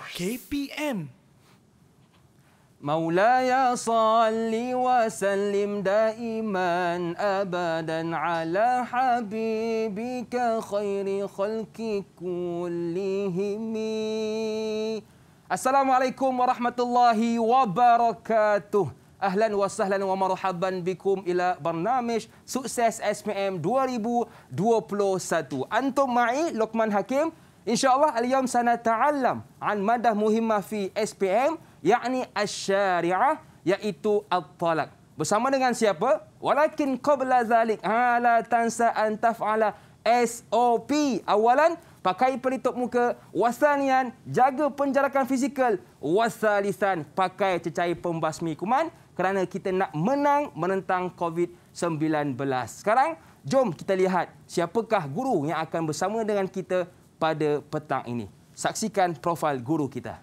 KPM. مولاي صل وسلم دائما ابدا على حبيبك خير خلق كلهم السلام عليكم ورحمة الله وبركاته أهلا وسهلا ومرحبا بكم إلى برنامج سؤسس SPM 2021 أنتم معي لقمان حكيم InsyaAllah, al-yawm sana Taalam an madah muhimah fi SPM, yakni asyari'ah, iaitu al-talak. Bersama dengan siapa? Walakin qabla zalik, ha, tansa an taf'ala SOP. Awalan, pakai pelitup muka. Wasanian, jaga penjarakan fizikal. Wasalisan, pakai cecair pembasmi kuman kerana kita nak menang menentang COVID-19. Sekarang, jom kita lihat siapakah guru yang akan bersama dengan kita pada petang ini. Saksikan profil guru kita.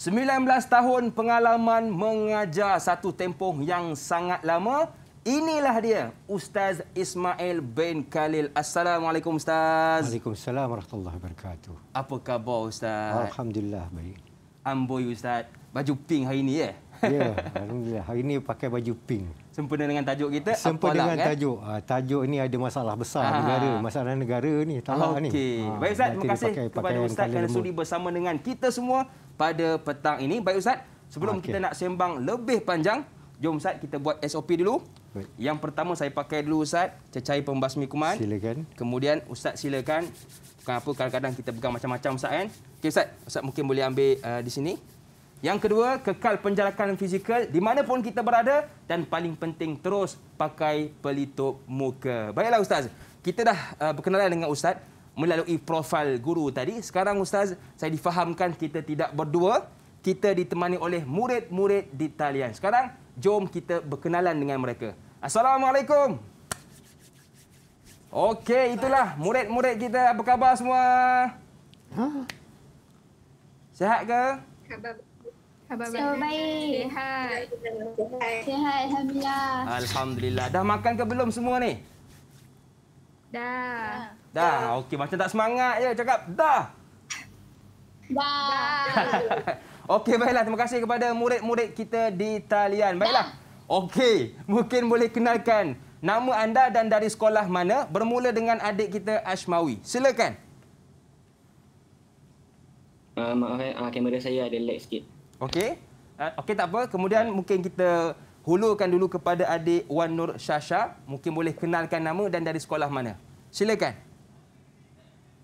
19 tahun pengalaman mengajar satu tempoh yang sangat lama. Inilah dia Ustaz Ismail bin Khalil. Assalamualaikum Ustaz. Waalaikumsalam warahmatullahi wabarakatuh. Apa khabar Ustaz? Alhamdulillah baik. Amboi Ustaz. Baju pink hari ini ya? Eh? Ya, Alhamdulillah. Hari ini pakai baju pink. Sempena dengan tajuk kita? Sempena dengan kan? tajuk. Ah, tajuk ini ada masalah besar Aha. negara. Ah. Masalah negara ini. Talak okay. ini. Ah, baik Ustaz, terima kasih kepada Ustaz kerana sudi bersama dengan kita semua pada petang ini. Baik Ustaz, sebelum okay. kita nak sembang lebih panjang, jom Ustaz kita buat SOP dulu. Baik. Yang pertama saya pakai dulu Ustaz, cecair pembasmi kuman. Silakan. Kemudian Ustaz silakan. Bukan apa, kadang-kadang kita pegang macam-macam Ustaz kan. Okey Ustaz, Ustaz mungkin boleh ambil uh, di sini. Yang kedua, kekal penjelakan fizikal di mana pun kita berada dan paling penting terus pakai pelitup muka. Baiklah Ustaz, kita dah uh, berkenalan dengan Ustaz melalui profil guru tadi. Sekarang Ustaz, saya difahamkan kita tidak berdua. Kita ditemani oleh murid-murid di talian. Sekarang, jom kita berkenalan dengan mereka. Assalamualaikum. Okey, itulah murid-murid kita. Apa khabar semua? Ha? Sehat ke? Khabar Khabar baik. Sihat. Sihat. Alhamdulillah. Alhamdulillah. Dah makan ke belum semua ni? Dah. Dah. Okey, macam tak semangat je cakap. Dah. Dah. Okey, baiklah. Terima kasih kepada murid-murid kita di talian. Baiklah. Okey, mungkin boleh kenalkan nama anda dan dari sekolah mana bermula dengan adik kita Ashmawi. Silakan. Uh, maaf, uh, kamera saya ada lag sikit. Okey. Uh, Okey, tak apa. Kemudian uh. mungkin kita hulurkan dulu kepada adik Wan Nur Syasha. Mungkin boleh kenalkan nama dan dari sekolah mana. Silakan. Silakan.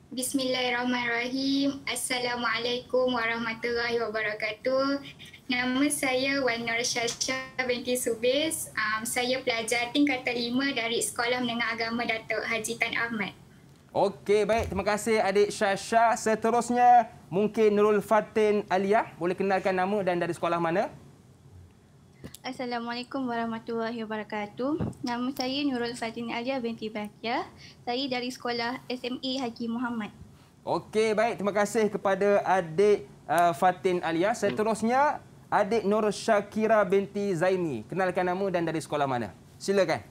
Bismillahirrahmanirrahim. Assalamualaikum warahmatullahi wabarakatuh. Nama saya Wan Nur Syasha binti Subis. Um, saya pelajar tingkatan 5 dari Sekolah Menengah Agama Datuk Haji Tan Ahmad. Okey, baik. Terima kasih adik Syasha. Seterusnya, mungkin Nurul Fatin Aliyah. Boleh kenalkan nama dan dari sekolah mana? Assalamualaikum warahmatullahi wabarakatuh. Nama saya Nurul Fatin Alia binti Bakia. Saya dari sekolah SME Haji Muhammad. Okey, baik. Terima kasih kepada adik uh, Fatin Alia. Seterusnya, adik Nur Syakira binti Zaini. Kenalkan nama dan dari sekolah mana. Silakan.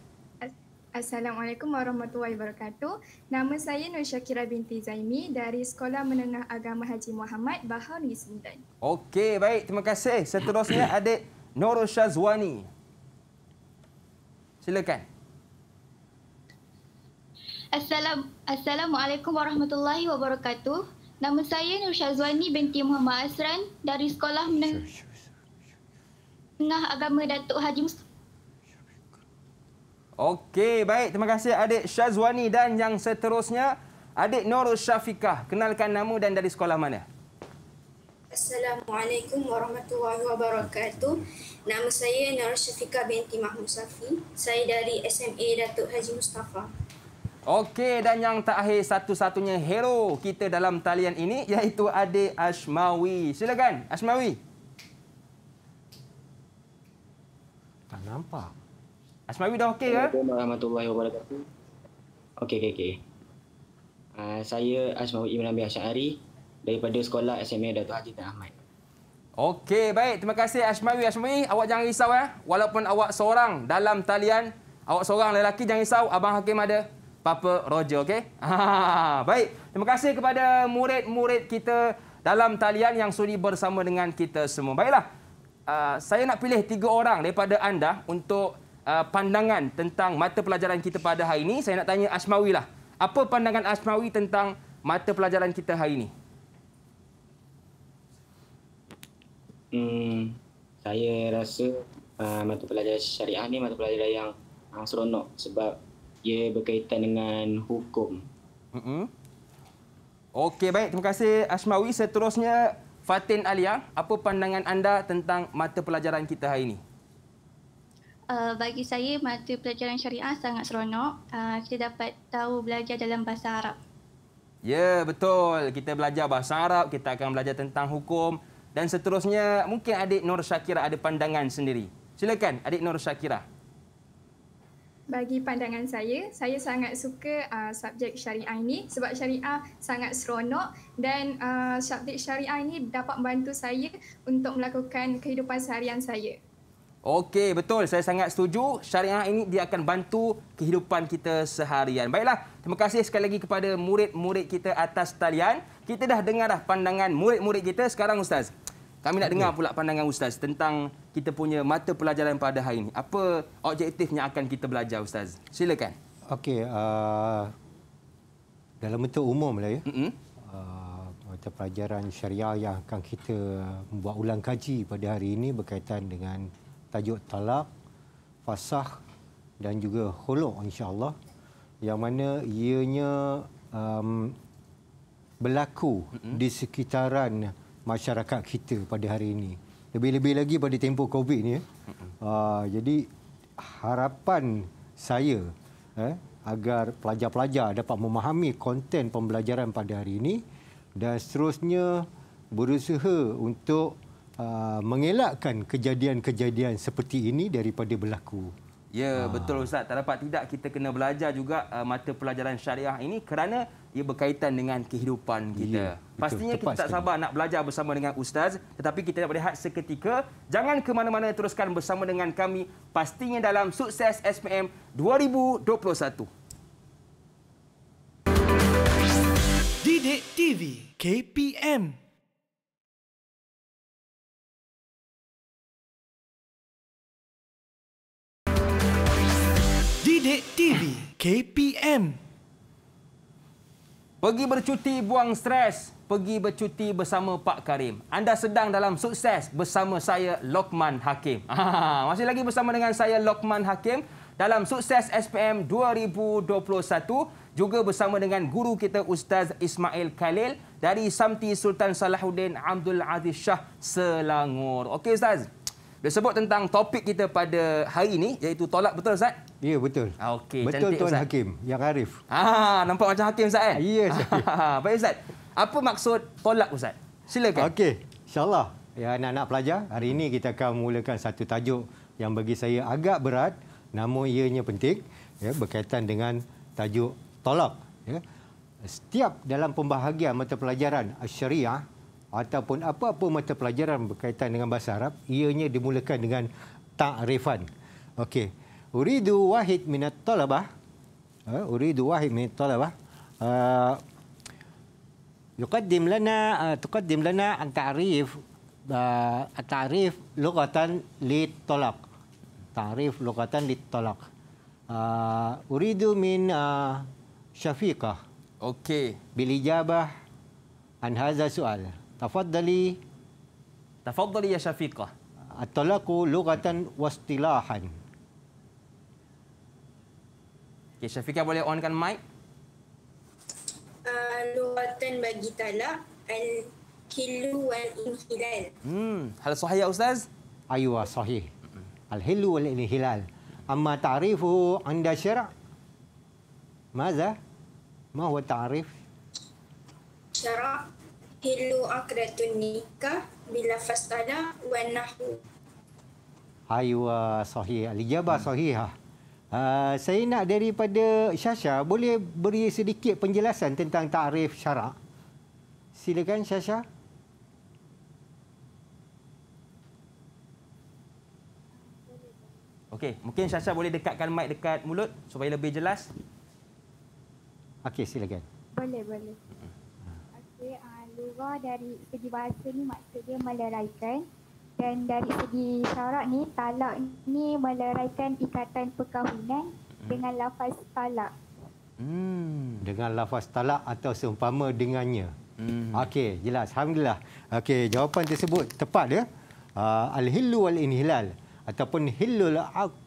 Assalamualaikum warahmatullahi wabarakatuh. Nama saya Nur Syakira binti Zaimi dari Sekolah Menengah Agama Haji Muhammad Bahar Negeri Okey, baik. Terima kasih. Seterusnya adik Nur Syazwani. Silakan. Assalam, Assalamualaikum warahmatullahi wabarakatuh. Nama saya Nur Syazwani binti Muhammad Asran dari Sekolah Menengah Menengah Agama Datuk Haji Okey, baik. Terima kasih adik Syazwani dan yang seterusnya adik Nur Syafiqah. Kenalkan nama dan dari sekolah mana? Assalamualaikum warahmatullahi wabarakatuh. Nama saya Nur Syafika binti Mahmud Safi. Saya dari SMA Datuk Haji Mustafa. Okey dan yang terakhir satu-satunya hero kita dalam talian ini iaitu adik Ashmawi. Silakan Ashmawi. Tak nampak. Ashmawi dah okey ke? Assalamualaikum warahmatullahi wabarakatuh. Okey okey okey. Uh, saya Ashmawi Ibrahim Ashari, daripada sekolah SMA Dato Haji Tan Ahmad. Okey, baik. Terima kasih Ashmawi. Ashmawi, awak jangan risau ya. Walaupun awak seorang dalam talian, awak seorang lelaki jangan risau. Abang Hakim ada Papa Roger, okey? baik. Terima kasih kepada murid-murid kita dalam talian yang sudi bersama dengan kita semua. Baiklah. Uh, saya nak pilih tiga orang daripada anda untuk uh, pandangan tentang mata pelajaran kita pada hari ini. Saya nak tanya Ashmawi lah. Apa pandangan Ashmawi tentang mata pelajaran kita hari ini? Hmm, saya rasa uh, mata pelajaran syariah ni mata pelajaran yang uh, seronok sebab ia berkaitan dengan hukum. Mm-hmm. Okey, baik. Terima kasih, Ashmawi. Seterusnya, Fatin Alia, apa pandangan anda tentang mata pelajaran kita hari ini? Uh, bagi saya, mata pelajaran syariah sangat seronok. Uh, kita dapat tahu belajar dalam bahasa Arab. Ya, yeah, betul. Kita belajar bahasa Arab, kita akan belajar tentang hukum dan seterusnya mungkin adik Nur Syakira ada pandangan sendiri. Silakan adik Nur Syakira. Bagi pandangan saya, saya sangat suka uh, subjek syariah ini sebab syariah sangat seronok dan uh, subjek syariah ini dapat membantu saya untuk melakukan kehidupan seharian saya. Okey, betul. Saya sangat setuju. Syariah ini dia akan bantu kehidupan kita seharian. Baiklah, terima kasih sekali lagi kepada murid-murid kita atas talian. Kita dah dengar dah pandangan murid-murid kita. Sekarang Ustaz, kami nak dengar pula pandangan Ustaz tentang kita punya mata pelajaran pada hari ini. Apa objektifnya akan kita belajar Ustaz? Silakan. Okey. Uh, dalam bentuk umum lah ya. Mm-hmm. Uh, mata pelajaran syariah yang akan kita buat ulang kaji pada hari ini berkaitan dengan tajuk talak, fasah dan juga holo insyaAllah. Yang mana ianya um, berlaku mm-hmm. di sekitaran masyarakat kita pada hari ini. Lebih-lebih lagi pada tempoh COVID ini. Eh. Ah, jadi harapan saya eh, agar pelajar-pelajar dapat memahami konten pembelajaran pada hari ini dan seterusnya berusaha untuk aa, ah, mengelakkan kejadian-kejadian seperti ini daripada berlaku. Ya, ah. betul Ustaz. Tak dapat tidak kita kena belajar juga mata pelajaran syariah ini kerana ia berkaitan dengan kehidupan kita. Ya, Pastinya Tepat kita tak sabar sekali. nak belajar bersama dengan ustaz, tetapi kita nak berehat seketika. Jangan ke mana-mana teruskan bersama dengan kami. Pastinya dalam sukses SPM 2021. Didik TV KPM Didik TV KPM Pergi bercuti buang stres. Pergi bercuti bersama Pak Karim. Anda sedang dalam sukses bersama saya, Lokman Hakim. Masih lagi bersama dengan saya, Lokman Hakim. Dalam sukses SPM 2021. Juga bersama dengan guru kita, Ustaz Ismail Khalil. Dari Samti Sultan Salahuddin Abdul Aziz Shah Selangor. Okey, Ustaz. Dia sebut tentang topik kita pada hari ini iaitu tolak betul Ustaz? Ya betul. Ah, okey, cantik Betul Tuan Ustaz. Hakim yang arif. Ah, nampak macam Hakim Ustaz kan? Ya ah, Ustaz. Baik Ustaz. Apa maksud tolak Ustaz? Silakan. Okey, insyaAllah. Ya anak-anak pelajar, hari ini kita akan mulakan satu tajuk yang bagi saya agak berat namun ianya penting ya, berkaitan dengan tajuk tolak. Ya. Setiap dalam pembahagian mata pelajaran syariah, ataupun apa-apa mata pelajaran berkaitan dengan bahasa Arab ianya dimulakan dengan ta'rifan. Okey. Uridu wahid minat talabah. Uh, uridu wahid minat talabah. Uh, yuqaddim lana uh, tuqaddim lana an ta'rif uh, ta'rif lughatan li talaq. Ta'rif lughatan li talaq. Uh, uridu min uh, syafiqah. Okey. Bil ijabah an hadha su'al. Tafaddali. Tafaddali ya Syafiqah. At-talaku lughatan wa istilahan. Okay, Syafiqah boleh onkan mic. Uh, lughatan bagi talak al-hilu wal inhilal. Hmm, hal sahih ya ustaz? Aywa ah, sahih. Al-hilu wal inhilal. Amma ta'rifu anda syara' Maza? Ma huwa ta'rif? Syara' hilu akratun nikah bila fasala wa nahu. Haiwa sahih. Al-Jabah ya, hmm. sahih. Uh, ah. ah, saya nak daripada Syasha, boleh beri sedikit penjelasan tentang takrif syarak? Silakan Syasha. Okey, mungkin Syasha boleh dekatkan mic dekat mulut supaya lebih jelas. Okey, silakan. Boleh, boleh. Okey, uh... Zura dari segi bahasa ni maksudnya meleraikan dan dari segi syarat ni talak ni meleraikan ikatan perkahwinan hmm. dengan lafaz talak. Hmm dengan lafaz talak atau seumpama dengannya. Hmm. Okey, jelas. Alhamdulillah. Okey, jawapan tersebut tepat ya. Uh, al-hillu wal inhilal ataupun hillul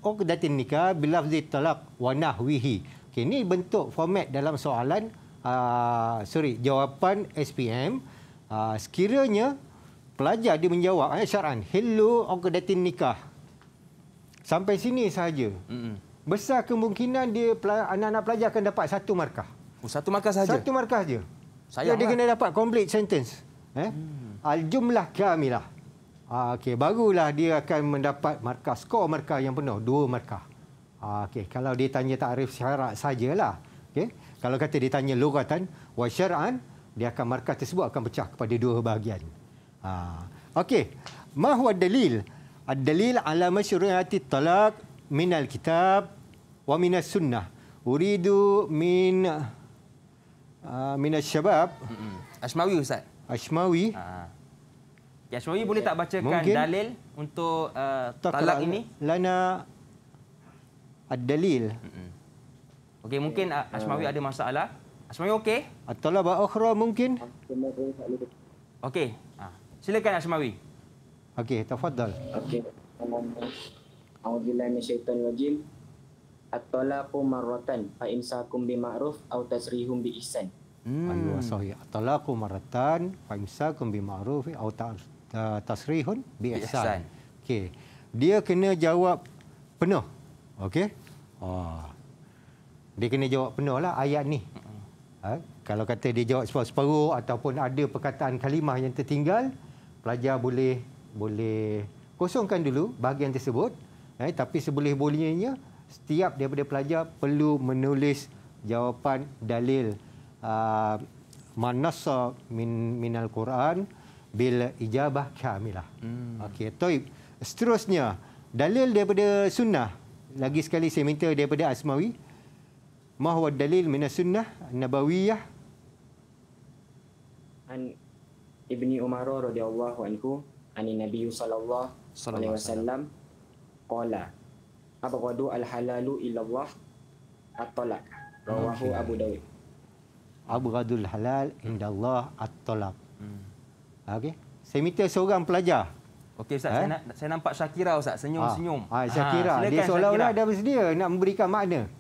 uqdatin nikah bilafzi talak wa nahwihi. Okey, ni bentuk format dalam soalan Ah, sorry, jawapan SPM uh, ah, sekiranya pelajar dia menjawab ayat eh, syar'an, hello datin nikah. Sampai sini sahaja. Mm-hmm. Besar kemungkinan dia anak-anak pelajar akan dapat satu markah. Oh, satu markah saja Satu markah saja. Sayanglah. Dia, lah. kena dapat complete sentence. Eh? Hmm. Al-jumlah kamilah. Ah, okay. Barulah dia akan mendapat markah, skor markah yang penuh. Dua markah. Ah, okay. Kalau dia tanya takrif syarat sajalah. Okay. Kalau kata ditanya logatan, wa syar'an, dia akan markah tersebut akan pecah kepada dua bahagian. Ha. Okey. Ma huwa dalil? Ad-dalil ala masyru'ati talak min al-kitab wa min as-sunnah. Uridu min uh, ah, min as-syabab. Asmawi Ustaz. Asmawi. Ha. Ya, Syawi boleh tak bacakan Mungkin. dalil untuk uh, ah, talak ini? Lana ad-dalil. Mm-mm. Okey, mungkin uh, Asmawi ah. ada masalah. Asmawi okey? Atau lah Ba'okhra mungkin. Okey. Ha. Silakan Asmawi. Okey, tafadhal. Okey. Alhamdulillah, syaitan wajim. Atolah pun maratan. Fa'in sahakum bi ma'ruf, au tasrihum bi ihsan. Hmm. Aduh, sahih. Atolah pun maratan. Fa'in sahakum ma'ruf, atau tasrihun bi ihsan. Okey. Dia kena jawab penuh. Okey. Oh dia kena jawab penuh lah ayat ni. Ha? Kalau kata dia jawab separuh-separuh ataupun ada perkataan kalimah yang tertinggal, pelajar boleh boleh kosongkan dulu bahagian tersebut. Eh, tapi seboleh-bolehnya, setiap daripada pelajar perlu menulis jawapan dalil uh, ha? manasa min, min al-Quran bil ijabah kamilah. Hmm. Okey, toib. Seterusnya, dalil daripada sunnah. Lagi sekali saya minta daripada Asmawi. ما هو الدليل من السنة النبوية عن ابن عمر رضي الله عنه عن النبي صلى الله عليه وسلم قال أبغض الحلال إلى الله الطلاق رواه أبو داود أبغض الحلال عند الله الطلاق Okey. Saya minta seorang pelajar. Okey Ustaz, eh? saya, nak, saya nampak Shakira, Ustaz, senyum-senyum. Ha. Ah. Ah, ha, Syakira, ha, dia seolah-olah dah bersedia nak memberikan makna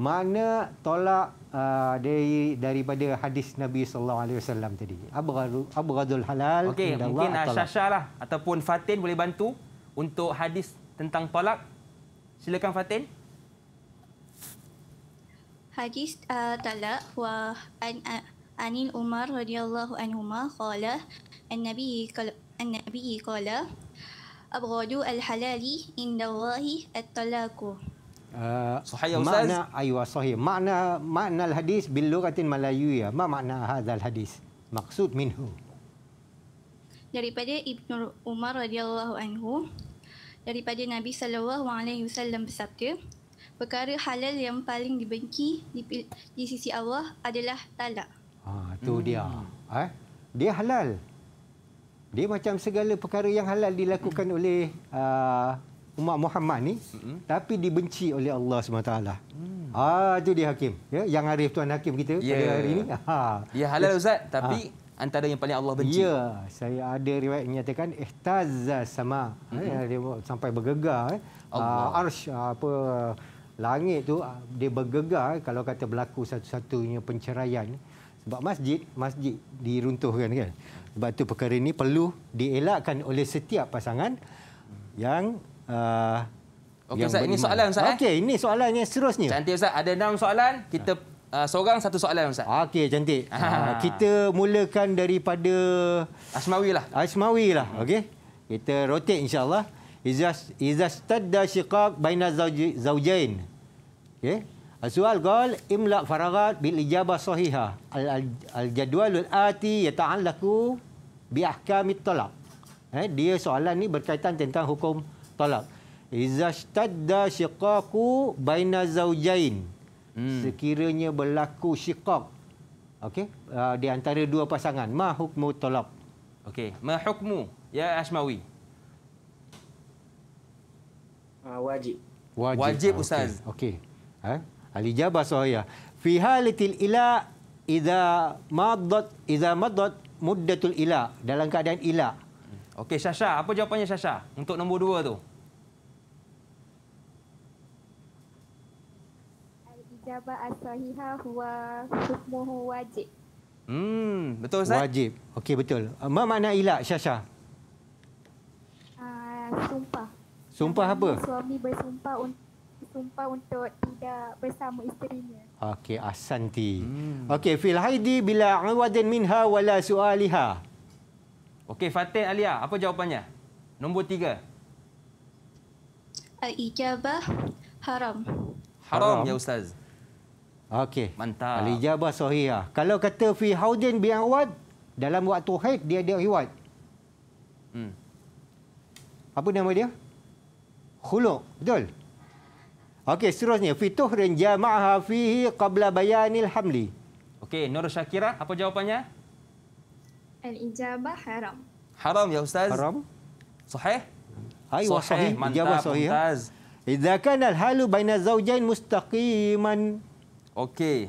mana tolak uh, dari daripada hadis Nabi sallallahu alaihi wasallam tadi Abu abghadul halal okey mungkin Syasha lah ataupun Fatin boleh bantu untuk hadis tentang tolak silakan Fatin hadis uh, talak wa an uh, anil umar radhiyallahu anhu ma qala annabi qala annabi qala abghadu al halali inda wahi at talaku صحيح استاذ معنى ايوه صحيح معنى معنى الحديث باللغه الملايويه ما معنى هذا hadis? Maksud minhu. daripada ibnu umar radhiyallahu anhu daripada nabi saw. alaihi wasallam bersabda perkara halal yang paling dibenci di, di sisi Allah adalah talak ha tu hmm. dia eh dia halal dia macam segala perkara yang halal dilakukan hmm. oleh uh, umat Muhammad ni mm-hmm. tapi dibenci oleh Allah SWT. Mm. Ah itu dia hakim ya yang arif tuan hakim kita yeah. pada ya. hari ini. Ha. Dia halal ustaz tapi ha. antara yang paling Allah benci. Ya saya ada riwayat menyatakan ihtazza sama mm-hmm. ya, sampai bergegar uh, eh. ah, arsy ah, apa langit tu ah, dia bergegar eh. kalau kata berlaku satu-satunya penceraian sebab masjid masjid diruntuhkan kan. Sebab tu perkara ini perlu dielakkan oleh setiap pasangan yang Ah, okey Ustaz, ini soalan Ustaz. Eh? Okey, ini soalan yang seterusnya. Cantik Ustaz, ada enam soalan. Kita uh, seorang satu soalan Ustaz. Okey, cantik. Ha. Kita mulakan daripada... Asmawi lah. Asmawi lah, hmm. okey. Kita rotate insyaAllah. Iza stadda syiqaq baina zawjain. Okey. Soal gol imla faragat bil ijabah sahiha al, al, al jadwalul ati yata'allaku bi ahkamit talak. Eh, dia soalan ni berkaitan tentang hukum talak. Iza shtadda shiqaku baina zaujain. Hmm. Sekiranya berlaku shiqaq. Okey, uh, di antara dua pasangan, ma hukmu talak? Okey, ma hukmu ya Asmawi? Uh, ah, wajib. wajib. Wajib, ah, Ustaz. Okey. Okay. Ha? Ali Jabah Sohaya. Fi halitil ila idha maddat, idha maddat muddatul ila. Dalam keadaan ila. Okey, Syasha. Apa jawapannya Syasha untuk nombor dua tu? Ijabah as-sahihah huwa hukmuhu wajib. Hmm, betul Ustaz? Wajib. Okey, betul. Apa makna ilak, Syasha? Uh, ah, sumpah. Sumpah Jadi, apa? Suami bersumpah untuk, sumpah untuk tidak bersama isterinya. Okey, asanti. Hmm. Okey, fil haidi bila awadin minha wala su'aliha. Okey, Fatin Alia, apa jawapannya? Nombor tiga. Uh, ijabah haram. Haram, ya Ustaz. Okey. Mantap. Al ijabah sahihah. Kalau kata fi haudin bi awad dalam waktu haid dia ada riwayat. Hmm. Apa nama dia? Khuluq, betul. Okey, seterusnya fi tuhrin jama'aha fihi qabla bayanil hamli. Okey, Nur Syakira, apa jawapannya? Al ijabah haram. Haram ya ustaz? Haram. Sahih? Hai, sahih. Ijabah sahih. Ya. Idza kana al halu baina zawjain mustaqiman Okey.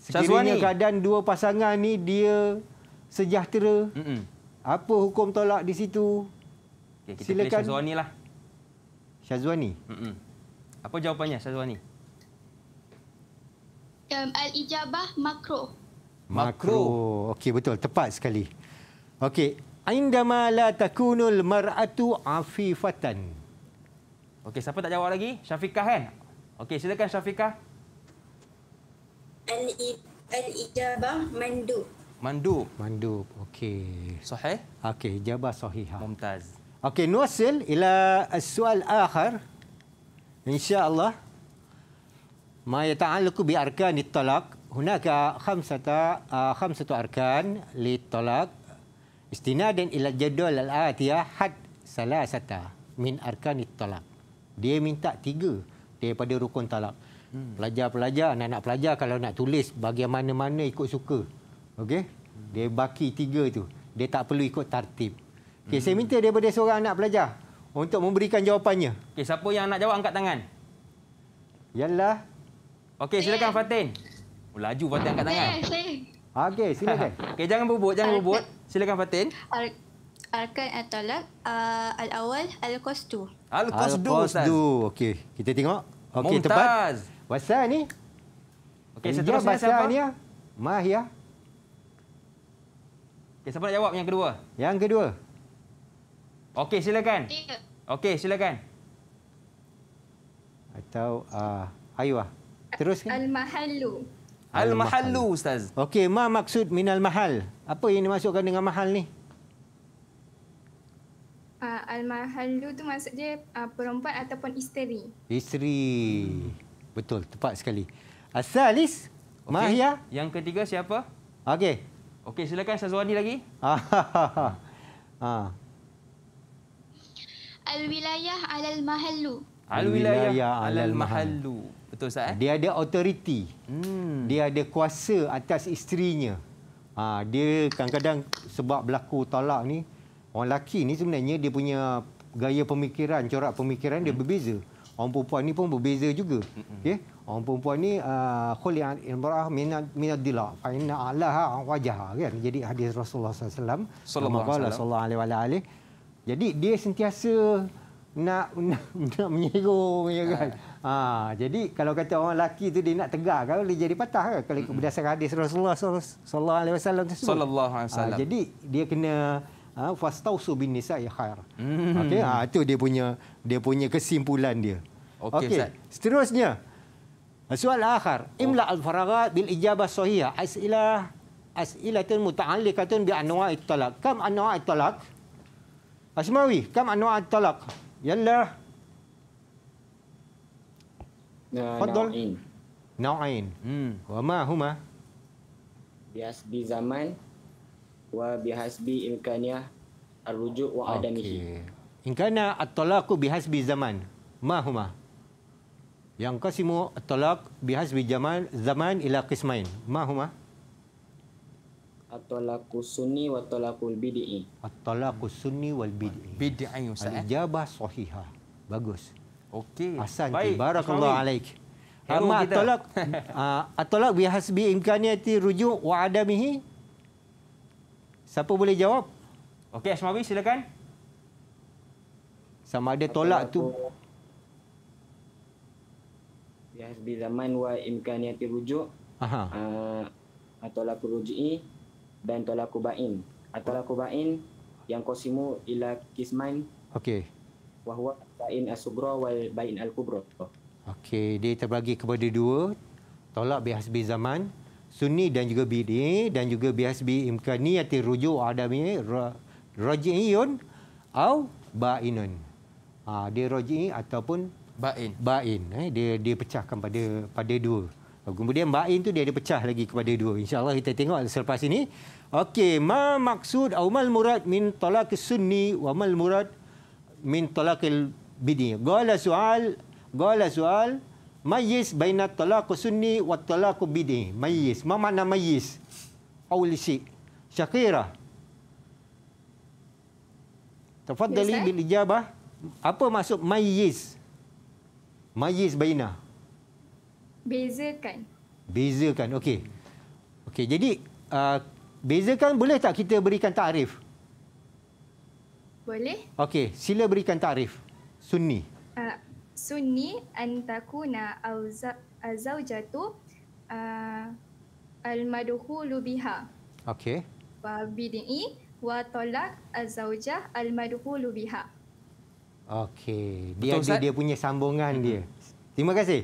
Sekiranya keadaan dua pasangan ni dia sejahtera. Mm-mm. Apa hukum tolak di situ? Okay, kita Silakan. pilih Syazwani lah. Syazwani? Mm-mm. Apa jawapannya Syazwani? Um, Al-Ijabah makro. Makro. Okey, betul. Tepat sekali. Okey. Indama la takunul mar'atu afifatan. Okey, siapa tak jawab lagi? Syafiqah kan? Okey, silakan Syafiqah. Al-Ijabah Mandu. Mandu. Mandu. Okey. Sahih? Okey, jawab sahih. Mumtaz. Okey, nuasil ila soal akhir. InsyaAllah. Ma yata'alluku bi arkan talak Hunaka khamsata uh, khamsatu arkan li talak istinadan ila jadwal al-atiyah had salasata min arkan talak Dia minta tiga daripada rukun talak. Hmm. Pelajar-pelajar, anak-anak pelajar kalau nak tulis bagaimana mana ikut suka. Okey? Dia baki tiga itu. Dia tak perlu ikut tartib. Okay, hmm. saya minta daripada seorang anak pelajar untuk memberikan jawapannya. Okay, siapa yang nak jawab angkat tangan? Yalah. Okay, silakan Fatin. Oh, laju Fatin angkat tangan. Okay, silakan. Okay, jangan bubut, jangan bubut. Silakan Fatin. Arkan at-talak, uh, al-awal, al-qasdu. Al-qasdu, Ustaz. Okay, kita tengok. Okey, tepat. Wasal ni. Okey, seterusnya siapa? Ni, ya. Mahia. Ya. Okey, siapa nak jawab yang kedua? Yang kedua. Okey, silakan. Okey, silakan. Atau uh, ayu ah. Teruskan. Al-Mahallu. Al-Mahallu, Ustaz. Okey, ma maksud minal mahal? Apa yang dimasukkan dengan mahal ni? Uh, Al-Mahallu tu maksud dia uh, perempuan ataupun isteri. Isteri. Betul, tepat sekali. Asalis, okay. Mahia. Yang ketiga siapa? Okey. Okey, silakan Sazwani lagi. ha. Al-wilayah alal mahallu. Al-wilayah alal mahallu. Betul Ustaz? Eh? Dia ada authority. Hmm. Dia ada kuasa atas isterinya. Ha, dia kadang-kadang sebab berlaku tolak ni, orang lelaki ni sebenarnya dia punya gaya pemikiran, corak pemikiran hmm. dia berbeza orang perempuan ni pun berbeza juga. Okey. Ya? Orang perempuan ni uh, khuliat imrah minad minad dila aina Allah wajah kan. Jadi hadis Rasulullah sallallahu alaihi wasallam sallallahu alaihi wasallam. Jadi dia sentiasa nak nak, nak menyeru ya kan. Ha. jadi kalau kata orang lelaki tu dia nak tegar kalau dia jadi patah kan kalau mm berdasarkan hadis Rasulullah sallallahu alaihi wasallam tersebut. Sallallahu alaihi ah, wasallam. jadi dia kena ha fastausu bin nisa'i khair. mm itu dia punya dia punya kesimpulan dia. Okey, okay. Seterusnya, soal akhir. Oh. Imla al-faragat bil ijabah sahiha. As'ilah as'ilatun muta'alliqatun bi anwa' at-talaq. Kam anwa' at-talaq? Asmawi, kam anwa' at-talaq? Yalla. Uh, Fadl. Nau'ain. Hmm. Wa ma huma? Bihasbi zaman wa bihasbi imkaniyah arrujuk wa adamihi. Okay. In kana at-talaqu bihasbi zaman. Ma huma? Yang kasimu talak bihas bijaman zaman ila kismain. Ma huma? At-talaku sunni wa talaku bid'i. At-talaku sunni wal bid'i. Bid'i Ustaz. Eh? Al-jawab sahihah. Bagus. Okey. Hasan Baik. barakallahu alaik. Amma at-talak at-talak ah, bihas bi imkaniyati rujuk wa adamihi. Siapa boleh jawab? Okey, Asmawi silakan. Sama ada tolak tu Ya, bi zaman wa imkaniyati rujuk. Uh, ah, atau laku rujui dan tolaku kubain Atau laku bain yang kosimu ila kisman. Okey. Wahwa bain asugra wal bain al kubra. Okey, dia terbagi kepada dua. Tolak bi hasbi zaman sunni dan juga bidi dan juga bi hasbi imkaniyati rujuk adami rajiun au bainun. Ha, dia roji'i ataupun Bain. Bain. Eh, dia dia pecahkan pada pada dua. Kemudian Bain tu dia ada pecah lagi kepada dua. InsyaAllah kita tengok selepas ini. Okey, ma maksud awmal murad min talak sunni wa mal murad min talak bidi. Gala soal, gala soal, mayis baina talak sunni wa talak bidi. Mayis, ma makna mayis? Awli syik. Syakirah. Tafadhali yes, ya, eh? bil ijabah. Apa maksud mayis? Mayis. Mayis Baina. Bezakan. Bezakan. Okey. Okey, jadi uh, bezakan boleh tak kita berikan tarif? Boleh. Okey, sila berikan tarif Sunni. Uh, sunni antakuna azaujatu uh, almadhulu biha. Okey. Wa bidi'i wa talak azaujah almadhulu lubiha. Okey. Dia Betul, ada Ustaz? dia punya sambungan mm-hmm. dia. Terima kasih.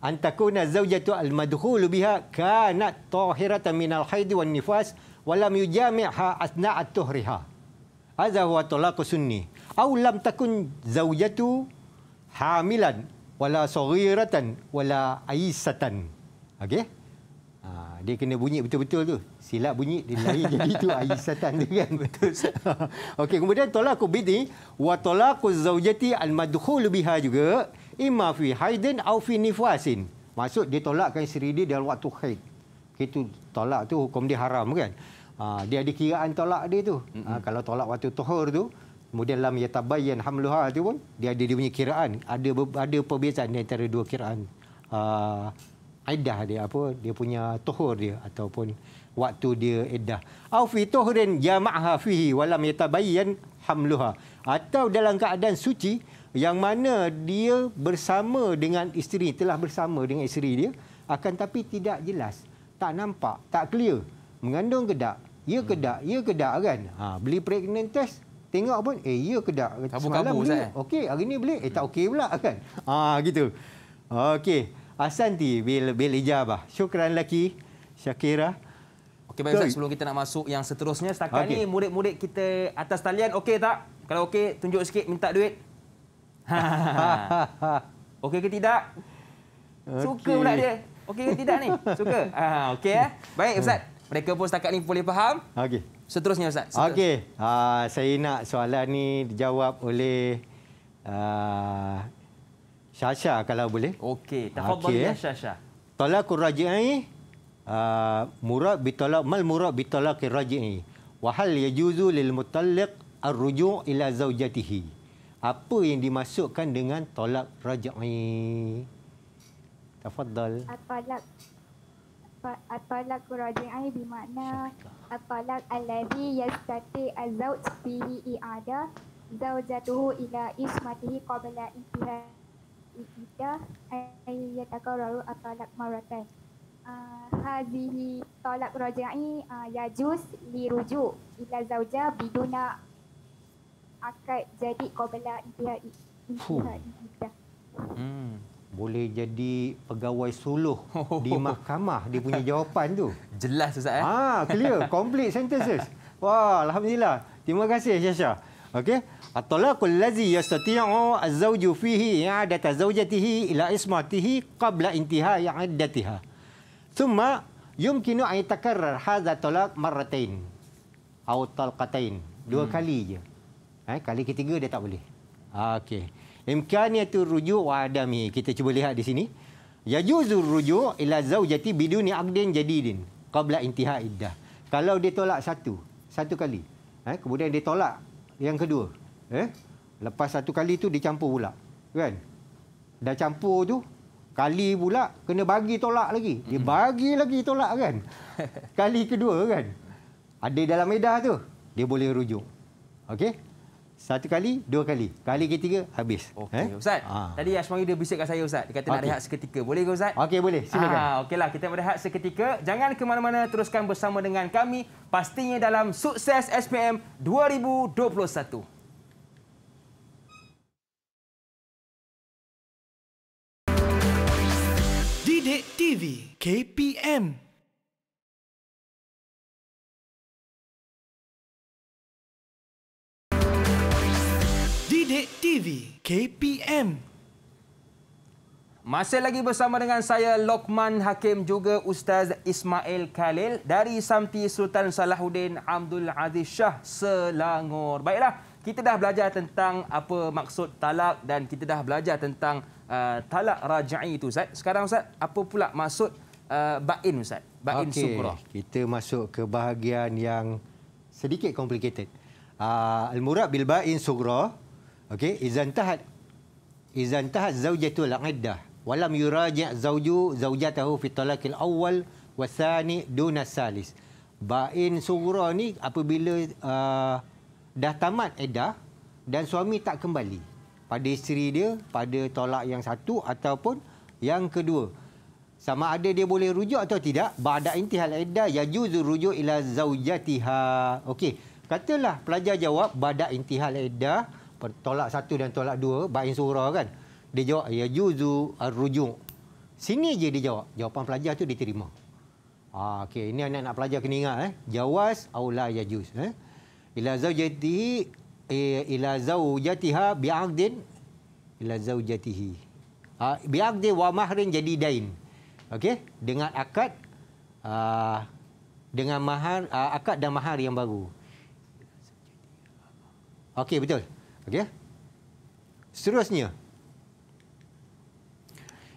Antakuna zaujatu al-madkhulu biha kana tahiratan min al-haid wan nifas wa lam yujami'ha asna at-tuhriha. Hadza huwa talaq sunni. Aw lam takun zaujatu hamilan wala saghiratan wala aisatan. Okey. Ha, dia kena bunyi betul-betul tu. Silap bunyi, dia lari jadi itu air setan dia kan. Betul. Okey, kemudian tolak aku binti. Wa tolak aku zaujati al-madhul biha juga. Ima fi haidin au fi nifasin. Maksud dia tolakkan isteri dia dalam waktu haid. Itu tolak tu hukum dia haram kan. Ha, dia ada kiraan tolak dia tu. Ha, kalau tolak waktu tuhur tu, Kemudian lam yatabayan hamluha tu pun dia ada dia punya kiraan ada ada perbezaan antara dua kiraan ha, aidah dia apa dia punya tuhur dia ataupun waktu dia iddah au fi tuhrin jama'ha fihi walam yatabayyan hamluha atau dalam keadaan suci yang mana dia bersama dengan isteri telah bersama dengan isteri dia akan tapi tidak jelas tak nampak tak clear mengandung ke tak ya hmm. ke tak ya ke tak kan ha beli pregnant test tengok pun eh ya ke tak semalam ni, eh? okey hari ni beli eh tak hmm. okey pula kan ha gitu okey Asanti bil bil ijabah. Syukran lagi Syakira. Okey baik Ustaz sebelum kita nak masuk yang seterusnya setakat okay. ni murid-murid kita atas talian okey tak? Kalau okey tunjuk sikit minta duit. okey ke tidak? Suka okay. pula dia. Okey ke tidak ni? Suka. Ha okey eh. Baik Ustaz. Mereka pun setakat ni boleh faham. Okey. Seterusnya Ustaz. Seterus. Okey. Uh, saya nak soalan ni dijawab oleh ah, Syasha kalau boleh. Okey, tafadhal okay. ya Syasha. Talaqur raji'i uh, ah, murad mal murad bitalaqir raji'i. Wa hal yajuzu lil mutalliq ar ila zaujatihi? Apa yang dimasukkan dengan tolak raji'i? Tafadhal. Talak at-talaqu raji'i bermakna at-talaq allazi yastati az-zawj bihi i'ada zaujatuhu ila ismatihi qabla intihai ida ya, ayat takarau atalak maratan. Uh, ah, hadihi talak raja'i uh, ah, yajus dirujuk ila zauja biduna akad jadi qabla ida ida. Hmm. Boleh jadi pegawai suluh di mahkamah dia punya jawapan tu. Jelas Ustaz. Eh? Ah, clear, complete sentences. Wah, alhamdulillah. Terima kasih Syasha. Okey? At-talaqu allazi yastati'u az-zawju fihi i'adata zawjatihi ila ismatihi qabla intihai 'iddatiha. Thumma yumkinu an yatakarrar hadha talaq marratain aw talqatain. Dua hmm. kali je. Eh, kali ketiga dia tak boleh. Okey. Imkaniyatu rujuk wa adami. Kita cuba lihat di sini. Yajuzu rujuk ila zawjati biduni aqdin jadidin qabla intihai iddah. Kalau dia tolak satu, satu kali. Eh, kemudian dia tolak yang kedua. Eh? Lepas satu kali tu dicampur pula. Kan? Dah campur tu kali pula kena bagi tolak lagi. Dia hmm. bagi lagi tolak kan. Kali kedua kan. Ada dalam edah tu dia boleh rujuk. Okey? Satu kali, dua kali. Kali ketiga, habis. Okay. Eh? Ustaz, ha. tadi Ashmari dia bisik kat saya, Ustaz. Dia kata okay. nak rehat seketika. Boleh ke, Ustaz? Okey, boleh. Silakan. Ha, Okeylah, kita berehat seketika. Jangan ke mana-mana. Teruskan bersama dengan kami. Pastinya dalam Sukses SPM 2021. TV KPM Sidik TV KPM masih lagi bersama dengan saya Lokman Hakim juga Ustaz Ismail Khalil dari Samti Sultan Salahuddin Abdul Aziz Shah Selangor. Baiklah, kita dah belajar tentang apa maksud talak dan kita dah belajar tentang uh, talak raja'i itu Ustaz. Sekarang Ustaz, apa pula maksud uh, ba'in Ustaz? Ba'in okay. Subrah. Kita masuk ke bahagian yang sedikit complicated. Uh, Al-Murad bil ba'in Subrah Okey, izan tahat. Izan tahat zaujatu la'iddah. Walam yuraji' zauju zaujatahu fi talakil awal wa thani duna salis. Ba'in sugra ni apabila uh, dah tamat iddah dan suami tak kembali pada isteri dia pada tolak yang satu ataupun yang kedua sama ada dia boleh rujuk atau tidak ba'da intihal iddah yajuzu rujuk ila zaujatiha okey katalah pelajar jawab badak intihal iddah tolak satu dan tolak dua, bain surah kan. Dia jawab, ya juzu rujuk. Sini je dia jawab. Jawapan pelajar tu diterima. Ah, ha, okay. Ini anak nak pelajar kena ingat. Eh. Jawas awla ya juz. Eh. Ila zaujatihi eh, ila zaujatiha bi'agdin ila zaujatihi. Ha, bi'agdin wa mahrin jadi dain. Okey, dengan akad uh, dengan mahar ha, akad dan mahar yang baru. Okey, betul. Okey. Ya? Seterusnya.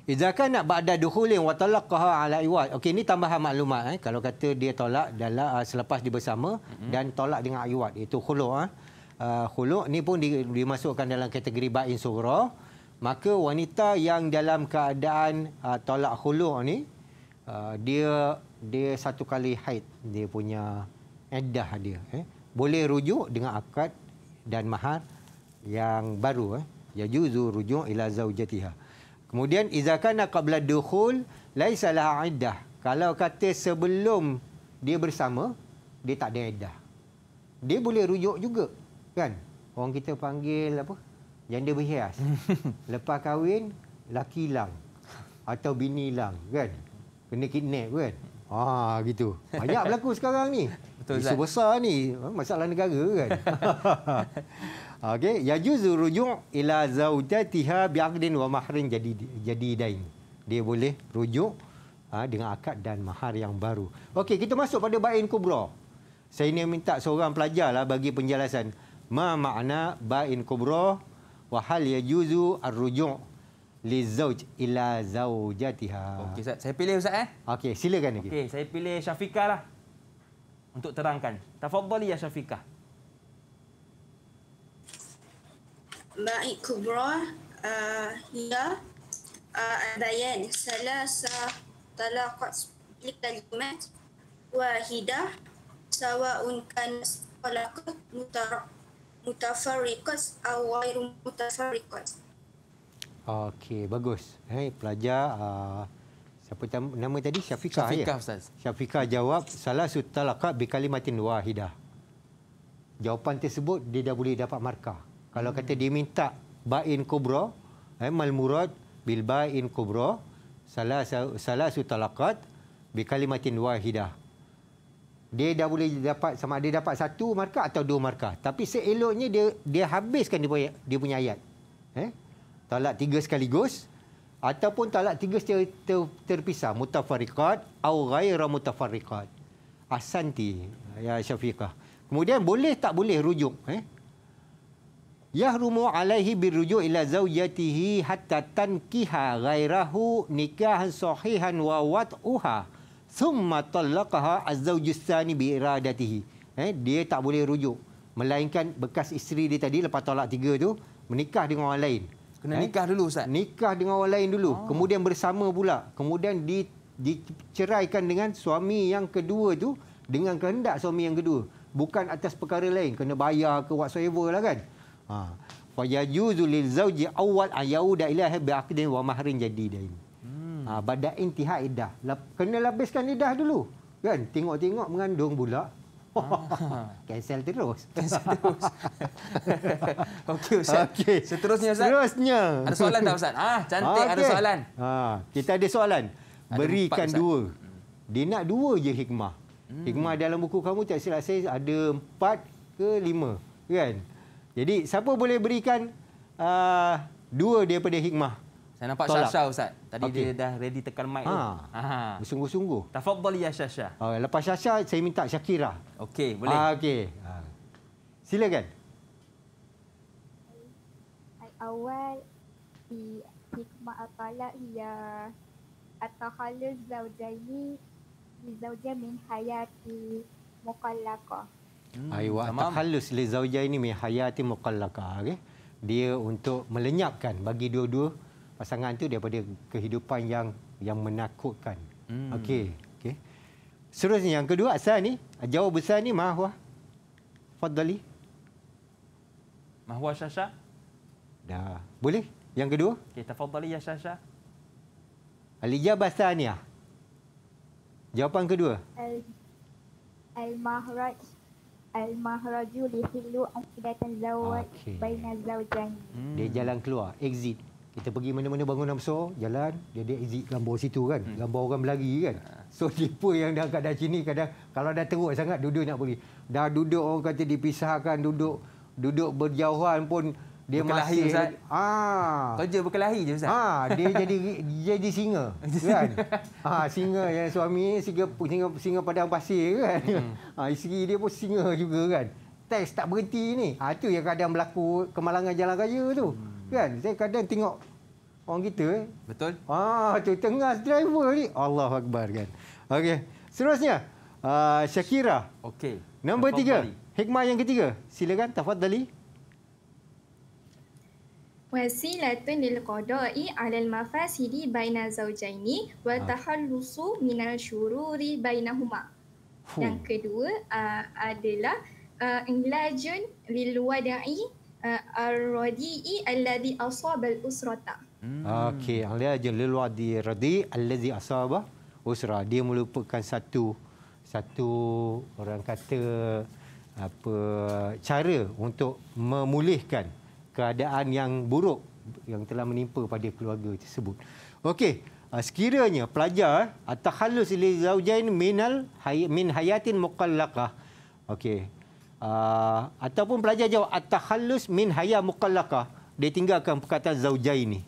Idza nak ba'da duhulin wa talaqaha ala iwad. Okey, ni tambahan maklumat eh. Kalau kata dia tolak dalam uh, selepas dia bersama mm -hmm. dan tolak dengan iwad itu khulu ah. Eh. Uh, ni pun dimasukkan dalam kategori ba'in sughra. Maka wanita yang dalam keadaan uh, tolak khulu ni uh, dia dia satu kali haid dia punya edah dia eh. Boleh rujuk dengan akad dan mahar yang baru eh ya juzu rujuk ila zaujatiha kemudian izakana qabla dukhul laisa laha iddah kalau kata sebelum dia bersama dia tak ada iddah dia boleh rujuk juga kan orang kita panggil apa janda berhias lepas kahwin laki hilang atau bini hilang kan kena kidnap kan Ah gitu. Banyak berlaku sekarang ni. Betul Isu besar ni, masalah negara kan. Okey, yajuzu rujuk ila zaujatiha bi'aqdin wa mahrin jadi jadi dain. Dia boleh rujuk ha, dengan akad dan mahar yang baru. Okey, kita masuk pada bain kubra. Saya ni minta seorang pelajarlah bagi penjelasan. Ma makna bain kubra wa hal yajuzu ar-rujuk li zauj ila zaujatiha. Okey, Ustaz. Saya pilih Ustaz eh. Okey, silakan. Okey, saya pilih Syafiqah lah untuk terangkan. Tafadhali ya Syafiqah. Baik Kubra uh, Ya uh, ah, Al-Bayan Salasa Talaqat Likalimat Wahidah Sawa'un kanas Talaqat Mutara mutafarikos Awairu mutafarikos. Okey, bagus. Hey, pelajar uh, siapa tama, nama tadi? Syafika. Syafika ya? Ustaz. Syafika jawab salah sutalaqa bi kalimatin wahidah. Jawapan tersebut dia dah boleh dapat markah. Kalau kata dia minta ba'in kubra, eh, mal murad bil ba'in kubra, salah salah su talaqat bi kalimatin wahidah. Dia dah boleh dapat sama ada dapat satu markah atau dua markah. Tapi seeloknya dia dia habiskan dia punya, dia punya ayat. Eh? Talak tiga sekaligus ataupun talak tiga secara ter, terpisah mutafarriqat atau ghairu mutafarriqat. Asanti ya Syafiqah. Kemudian boleh tak boleh rujuk eh? yahrumu alaihi birruju ila zaujatihi hatta tankiha ghairahu nikahan sahihan wa wat'uha thumma talaqaha az-zawjus tsani bi iradatihi eh dia tak boleh rujuk melainkan bekas isteri dia tadi lepas tolak tiga tu menikah dengan orang lain kena eh? nikah dulu ustaz nikah dengan orang lain dulu oh. kemudian bersama pula kemudian di diceraikan dengan suami yang kedua tu dengan kehendak suami yang kedua bukan atas perkara lain kena bayar ke whatsoever lah kan Ha. Wa yajuzu lil zawji awwal an yauda ila bi aqdin wa mahrin jadidain. Hmm. Ha, bada intihai iddah. kena lapiskan iddah dulu. Kan? Tengok-tengok mengandung pula. Ah. Cancel terus. Cancel terus. Okey, Okay. Seterusnya, Ustaz. Seterusnya. Ada soalan tak, Ustaz? Ah, cantik okay. ada soalan. Ha, kita ada soalan. Ada Berikan empat, dua. Hmm. Dia nak dua je hikmah. Hmm. Hikmah dalam buku kamu tak silap saya ada empat ke lima. Kan? Jadi siapa boleh berikan uh, dua daripada hikmah? Saya nampak Syasha Ustaz. Tadi okay. dia dah ready tekan mic ha. tu. Bersungguh-sungguh. Tafadhal ya Syasha. Ah, okay. Lepas Syasha, saya minta Syakira. Okey, boleh. Ha, Okey. Ha. Silakan. Awal di hikmah apalah ia ya atau halus zaudani zaudia min hayati mukallakah. Hmm, Ayuh, tamam. Takhalus li zawjah ini min hayati muqallaka. Okay? Dia untuk melenyapkan bagi dua-dua pasangan itu daripada kehidupan yang yang menakutkan. Hmm. Okey. Okay. Seterusnya yang kedua asal ni, jawab besar ni mahwa. Fadli. Mahwa Syasha? Dah. Boleh? Yang kedua? Okey, tafadhali ya Syasha. Alijab asal ni ah. Jawapan kedua. Al, al mahraj al-mahraju li hilu akidatan zawat okay. baina zawjan. Hmm. Dia jalan keluar, exit. Kita pergi mana-mana bangunan besar, jalan, dia ada exit gambar situ kan. Hmm. Gambar orang berlari kan. Ah. So, tipe yang dah kat dalam sini kadang, kalau dah teruk sangat, duduk nak pergi. Dah duduk orang kata dipisahkan, duduk duduk berjauhan pun, dia berkelahi masih Ustaz. Ha. Kerja berkelahi je Ustaz. Ha, dia jadi dia jadi singa. kan? Ha, singa ya, suami singa singa, singa padang pasir kan. Hmm. Ha, isteri dia pun singa juga kan. Test tak berhenti ni. Ha, itu yang kadang berlaku kemalangan jalan raya tu. Hmm. Kan? Saya kadang tengok orang kita eh. Betul. Ha, tu tengah driver ni. Allah Akbar kan. Okey. Seterusnya, uh, Shakira. Okey. Nombor Lepang tiga. Hikmah yang ketiga. Silakan, Tafad Dali wasilatun lil qada'i 'alal mafasidi baina zawjaini wa ah. tahallusu minal syururi bainahuma. Yang kedua uh, adalah uh, ah, ilajun lil wada'i uh, ar-radi'i alladhi asaba al-usrata. Hmm. Okey, ilajun lil wada'i radi alladhi asaba usra. Dia melupakan satu satu orang kata apa cara untuk memulihkan keadaan yang buruk yang telah menimpa pada keluarga tersebut. Okey, ah, sekiranya pelajar ah, atau halus li zaujain minal min hayatin muqallaqah. Okey. Ah, ataupun pelajar jawab atau halus min haya muqallaqah. Dia tinggalkan perkataan zaujain ni.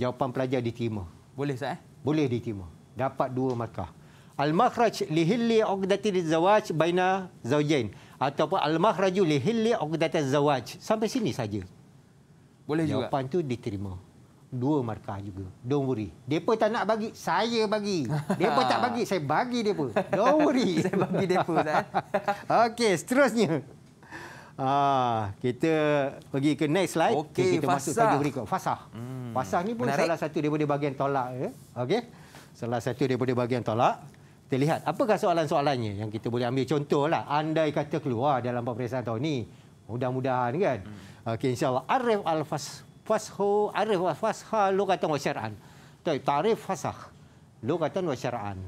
Jawapan pelajar diterima. Boleh saya? Eh? Boleh diterima. Dapat dua markah. Al-makhraj lihilli uqdatil zawaj baina zaujain ataupun al-mahraju li hilli uqdatal zawaj. Sampai sini saja. Boleh Jawapan juga. Jawapan tu diterima. Dua markah juga. Don't worry. Depa tak nak bagi, saya bagi. Depa tak bagi, saya bagi depa. Don't worry. saya bagi depa Ustaz. Okey, seterusnya. Ah, kita pergi ke next slide. Okay, kita fasa. masuk tajuk berikut. Fasah. Hmm. Fasah ni pun Menarik. salah satu daripada bahagian tolak ya. Okey. Salah satu daripada bahagian tolak kita lihat apakah soalan-soalannya yang kita boleh ambil contohlah andai kata keluar dalam peperiksaan tahun ini mudah-mudahan kan hmm. okey insyaallah arif al fasho arif al fasha lu kata wasyaran tarif fasakh lu kata wasyaran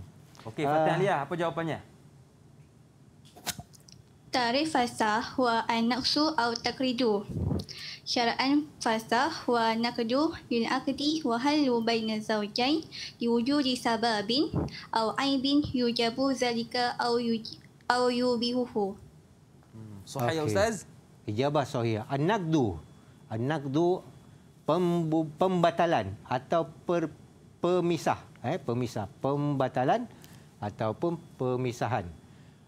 okey Fatih ah. Alia uh, apa jawapannya tarif fasah wa anaksu au takridu syara'an fasah wa naqdu lil aqdi wa halu baina zawjain li wujudi sababin aw aibin yujabu zalika aw aw yubihu. Hmm. Sahih ya, okay. ustaz? Ijabah sahih. An-naqdu. An-naqdu pembatalan atau per, pemisah eh pemisah pembatalan ataupun pemisahan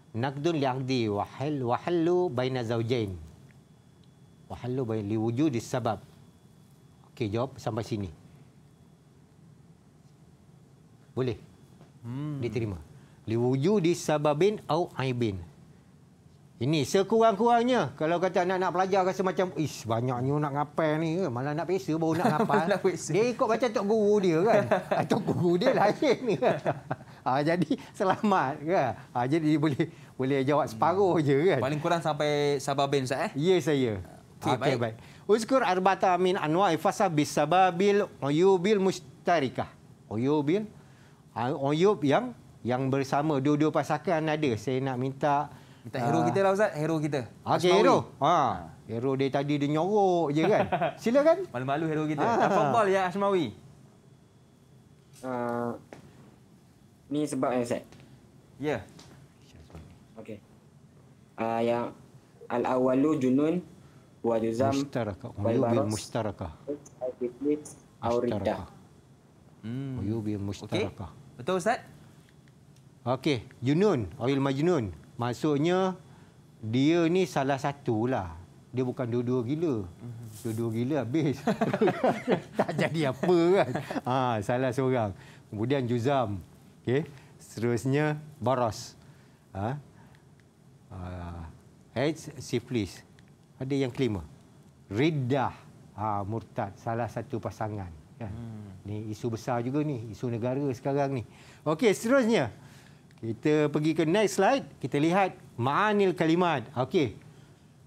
naqdun li aqdi wa hal wa halu baina zawjain wahallu bayan li wujudi sabab okey jawab sampai sini boleh hmm. diterima li wujudi sababin au aibin ini sekurang-kurangnya kalau kata anak-anak pelajar rasa macam ish banyaknya nak ngapai ni ke malah nak pesa baru nak ngapal dia ikut macam tok guru dia kan tok guru dia lain ni ha, jadi selamat kan ha, jadi dia boleh boleh jawab separuh hmm. je kan paling kurang sampai sababin sah eh ya yes, saya Okey, okay, baik. baik. Uzkur arbata min anwa'i fasa bisababil uyubil mustarikah. Uyubil. Ah, Uyub yang yang bersama. Dua-dua pasakan ada. Saya nak minta... Minta hero kita lah Ustaz. Hero kita. Ah, okey, hero. Ha. Hero dia tadi dia nyorok je kan. Silakan. Malu-malu hero kita. Ha. Tak ball ya Asmawi. Uh, ni sebab yang Ustaz. Ya. Yeah. Okey. Uh, yang Al-awalu junun Bayu عيوب مشتركة أو ردة عيوب مشتركة Betul Ustaz? Okey, Junun, Oil Majnun. Maksudnya dia ni salah satulah. Dia bukan dua-dua gila. Mhm. Dua-dua gila habis. tak jadi apa kan. Ha, salah seorang. Kemudian Juzam. Okey. Seterusnya Baros. Ha. Ah, uh, ah, Heads Siflis. Ada yang kelima. Riddah ha, Murtad. Salah satu pasangan. Kan? Hmm. Ni isu besar juga ni. Isu negara sekarang ni. Okey, seterusnya. Kita pergi ke next slide. Kita lihat Ma'anil Kalimat. Okey.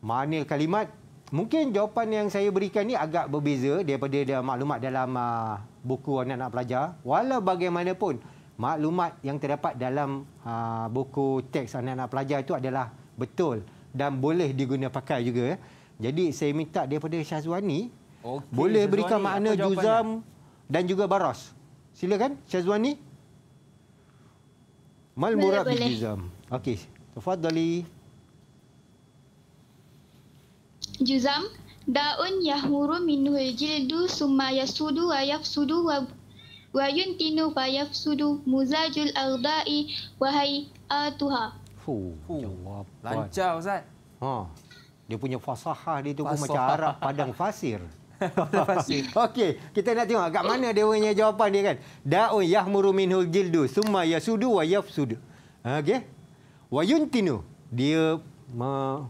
Ma'anil Kalimat. Mungkin jawapan yang saya berikan ini agak berbeza daripada maklumat dalam ah, buku anak-anak pelajar. Walau bagaimanapun, maklumat yang terdapat dalam ah, buku teks anak-anak pelajar itu adalah betul dan boleh digunakan juga. Eh. Jadi saya minta daripada Syazwani, okay, boleh Syazwani, berikan makna juzam dan juga baras. Silakan Syazwani. Mal murad bi juzam. Okey, tafadhali. Juzam daun yahuru minhul jildu summa yasudu wa yafsudu wa wa yuntinu fa yafsudu muzajul ardai wa hayatuha Fuh, Fuh. jawab. Kan. Lancar Ustaz. Ha. Dia punya fasahah dia tu fasahah. pun macam Arab padang fasir. Okey, kita nak tengok kat mana dia punya jawapan dia kan. Da'un yahmuru minhu jildu summa yasudu wa yafsudu. Ha, okey. Wa yuntinu. Dia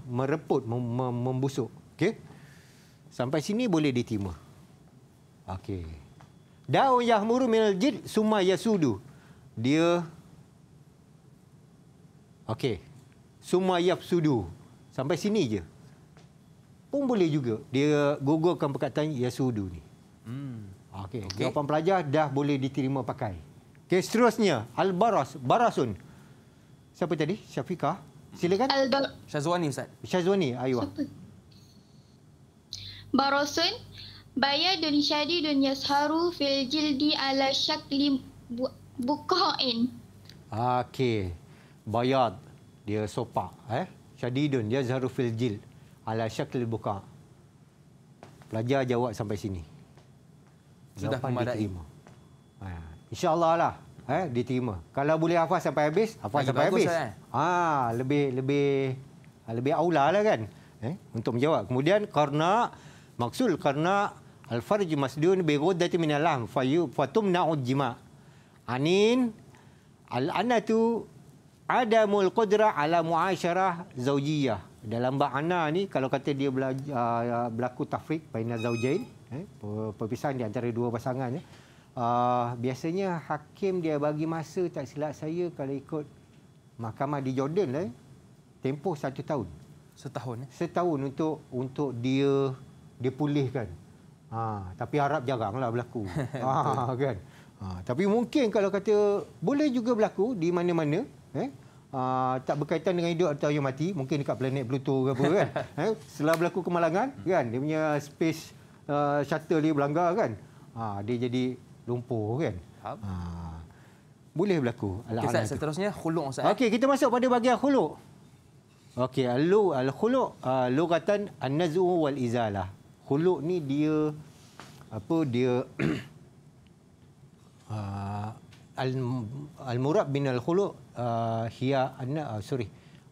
mereput, membusuk. Okey. Sampai sini boleh diterima. Okey. Da'un yahmuru minhu jild summa yasudu. Dia Okey. semua Suma yafsudu. Sampai sini je. Pun boleh juga. Dia gugurkan perkataan ya sudu ni. Hmm. Okey. Okay. Jawapan pelajar dah boleh diterima pakai. Okey, seterusnya. Al-Baras. Barasun. Siapa tadi? Syafika. Silakan. Al-Bal- Syazwani, Ustaz. Syazwani, ayuh. Siapa? Barasun. Bayar dun syadi dun yasharu fil jildi ala syaklim bu- bukain. Okey bayad dia sopa eh syadidun dia zaru fil jil ala syakl buka pelajar jawab sampai sini sudah memadai ha, insyaallah lah eh diterima kalau boleh hafaz sampai habis hafaz Lagi sampai habis saya. Eh? ha lebih lebih lebih aula lah kan eh untuk menjawab kemudian karena maksud karena al farj masdun bi ghaddati min alam fa yu fa tumna'u jima anin al anatu adamul qudra ala muasyarah zaujiyah dalam makna ni kalau kata dia ah, ah, berlaku tafriq baina zaujain eh, perpisahan di antara dua pasangan ya eh, ah, biasanya hakim dia bagi masa tak silap saya kalau ikut mahkamah di Jordan lah eh, tempoh satu tahun setahun eh? setahun untuk untuk dia dipulihkan ha, tapi harap jaranglah berlaku ha, kan ha, tapi mungkin kalau kata boleh juga berlaku di mana-mana eh? Uh, tak berkaitan dengan hidup atau yang mati mungkin dekat planet Pluto ke apa kan eh setelah berlaku kemalangan hmm. kan dia punya space uh, shuttle dia berlanggar kan uh, dia jadi lumpuh kan uh, boleh berlaku alat okay, seterusnya khuluk ustaz eh? okey kita masuk pada bahagian khuluk okey al al khuluk uh, lugatan an-naz'u wal izalah khuluk ni dia apa dia uh, al al murab bin al khuluk uh, hiya anna uh, sorry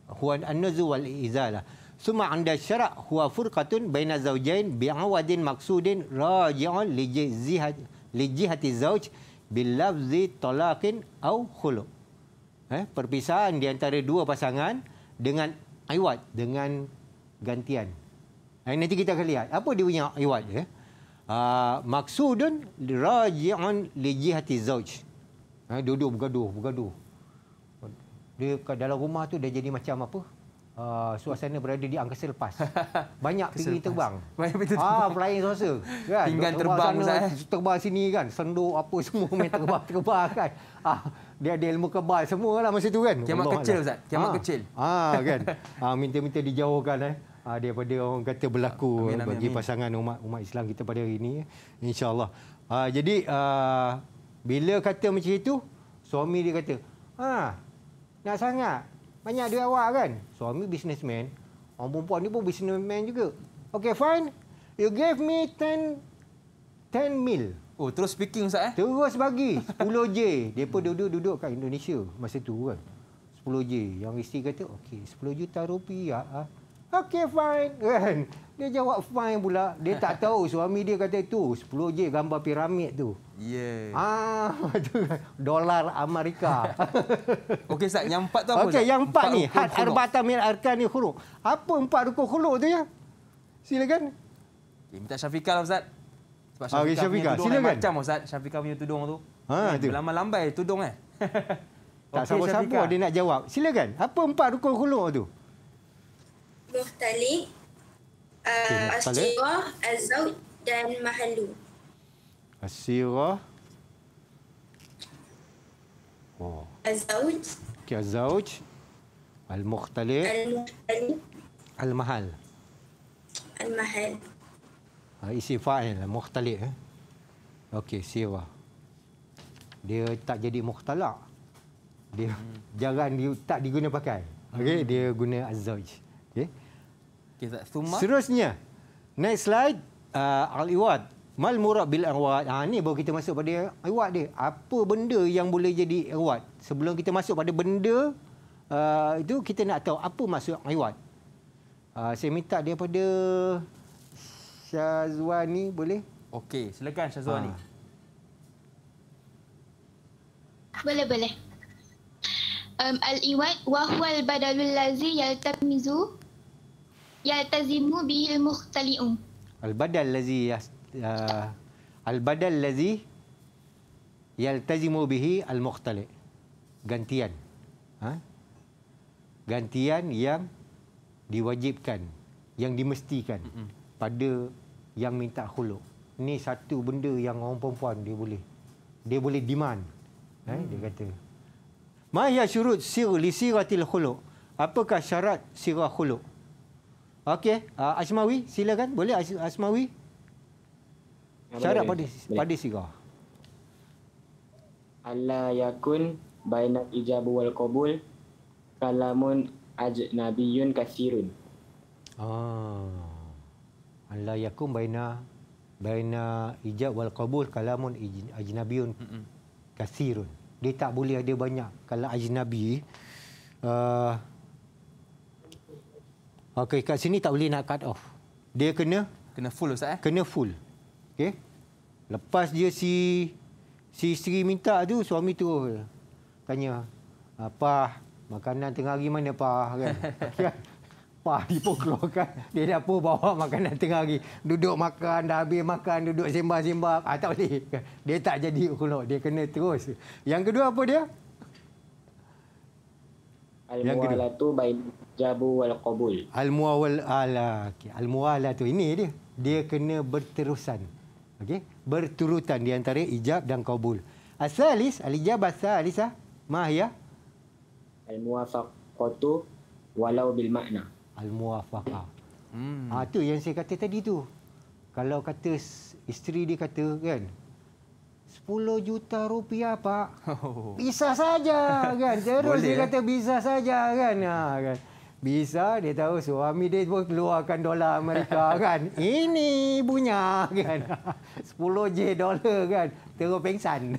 huwa annuzu wal izalah summa 'inda syara' huwa furqatun baina zawjain bi'awadin maqsudin raji'un li jihat li jihati zawj bil lafzi talaqin aw khulu eh perpisahan di antara dua pasangan dengan iwad dengan gantian eh, nanti kita akan lihat apa dia punya iwad ya eh? Uh, maksudun raji'un li jihati zawj. Eh, duduk bergaduh, bergaduh dia kat dalam rumah tu dah jadi macam apa uh, suasana berada di angkasa lepas banyak pingin terbang banyak pingin ah, terbang ah flying saucer kan pinggan terbang sana, saya eh? terbang sini kan senduk apa semua main terbang terbang kan ah dia ada ilmu kebal semualah masa tu kan kiamat Allah kecil lah. ustaz kiamat ah. kecil ah kan ah minta-minta dijauhkan eh ah, daripada orang kata berlaku amin, amin, bagi amin. pasangan umat umat Islam kita pada hari ini eh? insyaallah ah, jadi ah, bila kata macam itu suami dia kata ah nak sangat. Banyak duit awak kan? Suami businessman. Orang perempuan ni pun businessman juga. Okay, fine. You gave me 10 10 mil. Oh, terus speaking Ustaz eh? Terus bagi. 10J. Mereka duduk-duduk kat Indonesia masa tu kan. 10J. Yang isteri kata, okay, 10 juta rupiah. Ha? Okey, fine. Kan? Dia jawab fine pula. Dia tak tahu suami dia kata itu 10 je gambar piramid tu. Yeah. Ah, tu kan. dolar Amerika. Okey, Ustaz, yang empat tu apa? Okey, yang empat, ni had arbata min arkan huruf. Apa empat rukun huruf tu ya? Silakan. Okay, minta Syafiqah lah, Ustaz. Sebab Syafiqah, okay, Syafiqah. Punya silakan. Lain macam Ustaz, Syafiqah punya tudung tu. Ha, tu. Lama-lambai tudung eh. tak okay, sabar-sabar dia nak jawab. Silakan. Apa empat rukun huruf tu? Muhtali, uh, okay. Asyirah, Azawd dan Mahalu. Asyirah. Oh. Azawj. Okay, Azawj. Al-Mukhtali. al mahal Al-Mahal. Ha, isi fa'il, Mukhtali. Eh? Okey, Sira. Dia tak jadi mukhtalak. Dia hmm. jarang dia tak diguna pakai. okay hmm. dia guna Azawj. Okey. Okey, tak sumak. Seterusnya. Next slide. Uh, ah, Al-Iwad. Mal murad bil arwad. Ha, ah, ini baru kita masuk pada arwad dia. Apa benda yang boleh jadi arwad? Sebelum kita masuk pada benda uh, itu, kita nak tahu apa maksud arwad. Uh, saya minta dia pada Syazwani boleh? Okey, silakan Syazwani. Ha. Boleh, boleh. Um, Al-iwad, wahual badalul lazi yaltamizu yaltazimu bihil mukhtali'un. Al-badal lazi uh, al-badal lazi yaltazimu bihi al-mukhtali'. Gantian. Ha? Gantian yang diwajibkan, yang dimestikan mm-hmm. pada yang minta khuluk. Ini satu benda yang orang perempuan dia boleh dia boleh demand. Mm. Eh, dia mm. kata. Mahya syurut sir li siratil khuluk. Apakah syarat sirah khuluk? Okey, uh, Asmawi silakan. Boleh As Asmawi? Syarat pada pada siga. Allah yakun bainal ijab wal qabul kalamun ajnabiyun kasirun. Ah. Allah yakun baina baina ijab wal qabul kalamun ajnabiyun kasirun. Dia tak boleh ada banyak kalau ajnabi uh, Okey, kat sini tak boleh nak cut off. Dia kena kena full Ustaz eh? Kena full. Okey. Lepas dia si si isteri minta tu suami tu tanya apa ah, makanan tengah hari mana pa kan. pa dia pun keluarkan. Dia dah apa bawa makanan tengah hari. Duduk makan dah habis makan duduk sembah-sembah. Ah tak boleh. Dia tak jadi ulok. Dia kena terus. Yang kedua apa dia? yang kedua. Al-Mu'alatu jabu wal-qabul. Al-Mu'alatu. Al-Mu'alatu. Ini dia. Dia kena berterusan. Okey? Berturutan di antara ijab dan qabul. Asalis. Al-ijab asalis. Ah. Mahia. Al-Mu'afakotu walau bil makna. Al-Mu'afakah. Hmm. Ha, ah, itu yang saya kata tadi tu. Kalau kata isteri dia kata kan, 10 juta rupiah pak. Oh. Bisa saja kan. Terus dia eh? kata bisa saja kan. Ha, kan. Bisa dia tahu suami dia pun keluarkan dolar Amerika kan. Ini punya kan. 10 J dolar kan. Terus pengsan.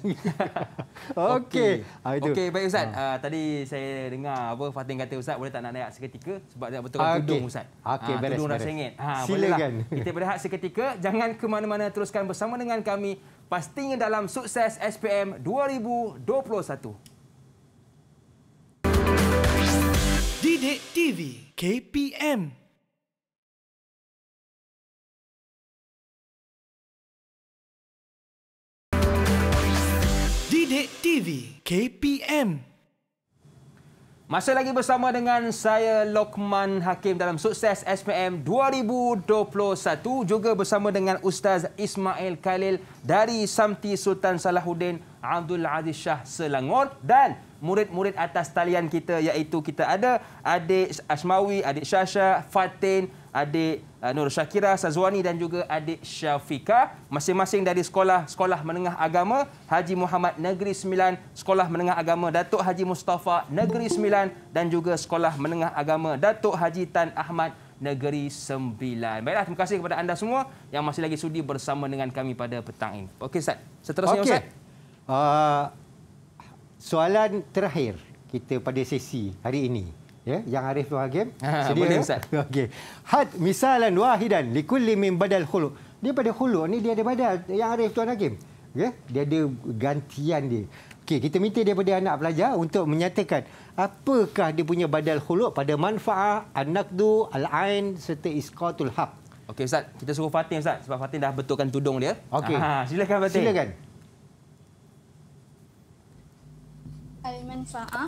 Okey. Okey ha, okay, baik Ustaz. Uh, tadi saya dengar apa Fatin kata Ustaz boleh tak nak naik seketika sebab dia betul betul tudung Ustaz. Okey ha, beres. Tudung beres. sengit. Ha, lah. Silakan. Kita berehat seketika. Jangan ke mana-mana teruskan bersama dengan kami pastinya dalam sukses SPM 2021. Didik TV KPM Didik TV KPM masih lagi bersama dengan saya Lokman Hakim dalam sukses SPM 2021 juga bersama dengan Ustaz Ismail Khalil dari Samti Sultan Salahuddin Abdul Aziz Shah Selangor dan murid-murid atas talian kita iaitu kita ada adik Asmawi, adik Syasha, Fatin, adik uh, Nur Syakira, Sazwani dan juga adik Syafika masing-masing dari sekolah sekolah menengah agama Haji Muhammad Negeri Sembilan sekolah menengah agama Datuk Haji Mustafa Negeri Sembilan dan juga sekolah menengah agama Datuk Haji Tan Ahmad Negeri Sembilan. Baiklah, terima kasih kepada anda semua yang masih lagi sudi bersama dengan kami pada petang ini. Okey, Ustaz. Seterusnya, okay. Ustaz. Okey. Uh soalan terakhir kita pada sesi hari ini ya yang Arif Tuan Hakim ha, ha, sedia boleh, ya? ustaz okey had misalan wahidan likulli min badal khuluq dia pada khuluq ni dia ada badal yang Arif Tuan Hakim ya dia ada gantian dia Okay. kita minta daripada anak pelajar untuk menyatakan apakah dia punya badal khuluq pada manfaat an-naqdu al-ain serta isqatul haq okey ustaz kita suruh Fatin ustaz sebab Fatin dah betulkan tudung dia okey ha, ha, silakan Fatin silakan Al-Manfa'ah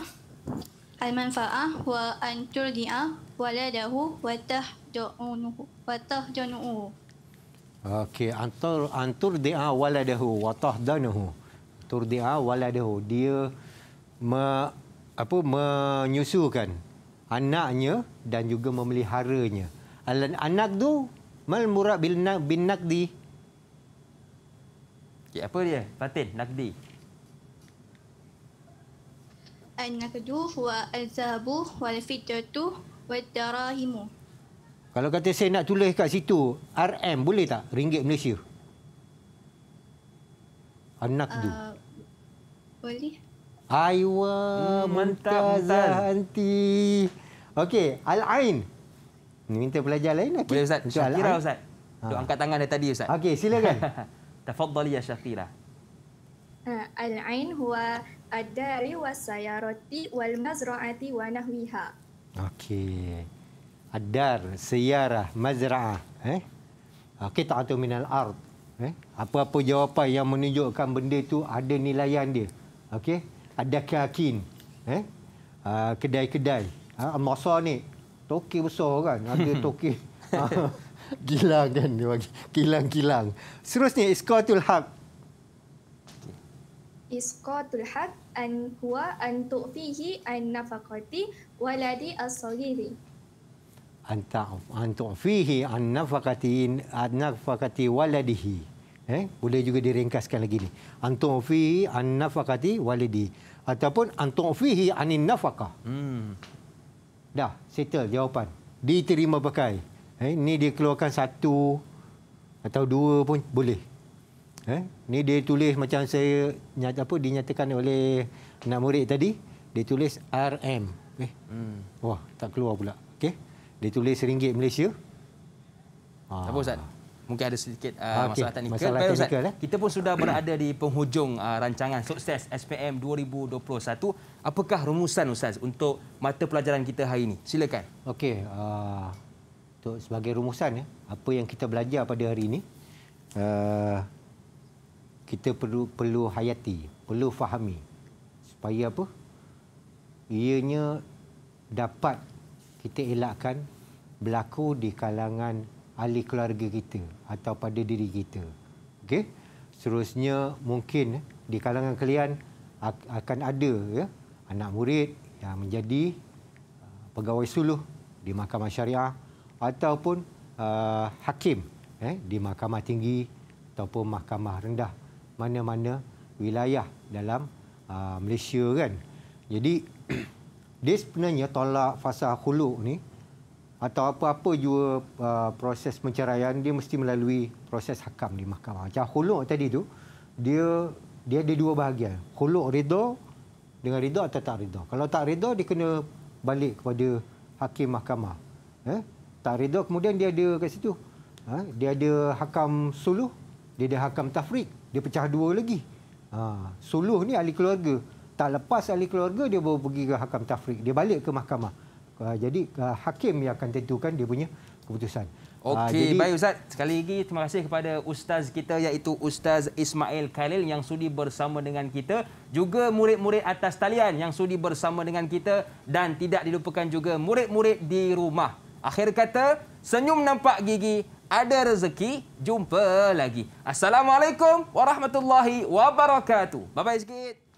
Al-Manfa'ah wa anturdi'a waladahu wa tahjo'unuhu wa tahjo'unuhu Okey, antur antur dia waladahu watah tahdanuhu. Tur dia waladahu. Dia me, apa menyusukan anaknya dan juga memeliharanya. Al anak tu mal murad bin nakdi. Okay, apa dia? nak di an-nakdu wa al-zahbu wal fitatu wa darahimu. Kalau kata saya nak tulis kat situ RM boleh tak? Ringgit Malaysia. An-nakdu. Uh, ah, boleh. Aywa hmm, mantazah anti. Okey, al-ain. Minta pelajar lain lagi. Boleh Ustaz. Syakira Al-Ain. Ustaz. ha. angkat tangan dari tadi Ustaz. Okey, silakan. Tafadhali ya Syakira. Lah. Ah, al-ain huwa ad-dari wasayarati wal mazraati wa nahwiha. Okey. Ad-dar, sayarah, mazra'ah, eh? Ah, kita atau minal ard, eh? Apa-apa jawapan yang menunjukkan benda itu ada nilaian dia. Okey. Ada keyakin, eh? Ah, kedai-kedai. Ha, ah, masa ni toki besar kan? Ada toki. Gilang kan dia bagi. Kilang-kilang. Seterusnya, iskotul haq isqatul haq an huwa an tu'fihi an nafaqati waladi as-saghiri an ta'uf an tu'fihi an nafaqati an nafaqati waladihi eh boleh juga diringkaskan lagi ni an tu'fihi an nafaqati walidi ataupun an tu'fihi an nafaqa hmm dah settle jawapan diterima pakai eh ni dia keluarkan satu atau dua pun boleh Eh? Ni dia tulis macam saya nyata apa dinyatakan oleh anak murid tadi, dia tulis RM. Eh? Hmm. Wah, tak keluar pula. Okey. Dia tulis ringgit Malaysia. Ha. Apa Mungkin ada sedikit uh, ah, okay. masalah teknikal. Masalah teknikal, teknikal eh? Kita pun sudah berada di penghujung uh, rancangan sukses SPM 2021. Apakah rumusan Ustaz untuk mata pelajaran kita hari ini? Silakan. Okey. Uh, sebagai rumusan, ya, apa yang kita belajar pada hari ini, uh, kita perlu perlu hayati, perlu fahami supaya apa? Ianya dapat kita elakkan berlaku di kalangan ahli keluarga kita atau pada diri kita. Okey. Seterusnya mungkin eh, di kalangan kalian akan ada ya anak murid yang menjadi uh, pegawai suluh di mahkamah syariah ataupun uh, hakim eh di mahkamah tinggi ataupun mahkamah rendah mana-mana wilayah dalam uh, Malaysia kan. Jadi dia sebenarnya tolak fasa khuluk ni atau apa-apa juga uh, proses perceraian dia mesti melalui proses hakam di mahkamah. Macam khuluk tadi tu dia dia ada dua bahagian. Khuluk ridho dengan ridho atau tak ridho. Kalau tak ridho dia kena balik kepada hakim mahkamah. Eh? Tak ridho kemudian dia ada kat situ. Ha? Dia ada hakam suluh, dia ada hakam tafriq dia pecah dua lagi. Ha, suluh ni ahli keluarga. Tak lepas ahli keluarga, dia baru pergi ke hakam tafrik. Dia balik ke mahkamah. Ha, jadi ha, hakim yang akan tentukan dia punya keputusan. Ha, Okey, ha, baik Ustaz. Sekali lagi terima kasih kepada Ustaz kita iaitu Ustaz Ismail Khalil yang sudi bersama dengan kita. Juga murid-murid atas talian yang sudi bersama dengan kita. Dan tidak dilupakan juga murid-murid di rumah. Akhir kata, senyum nampak gigi, ada rezeki, jumpa lagi. Assalamualaikum warahmatullahi wabarakatuh. Bye-bye sikit.